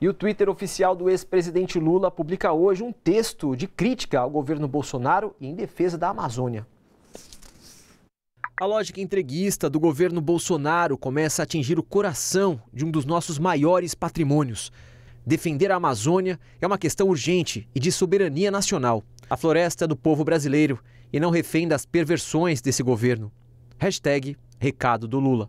E o Twitter oficial do ex-presidente Lula publica hoje um texto de crítica ao governo Bolsonaro e em defesa da Amazônia. A lógica entreguista do governo Bolsonaro começa a atingir o coração de um dos nossos maiores patrimônios. Defender a Amazônia é uma questão urgente e de soberania nacional. A floresta é do povo brasileiro e não refém das perversões desse governo. Hashtag recado do Lula.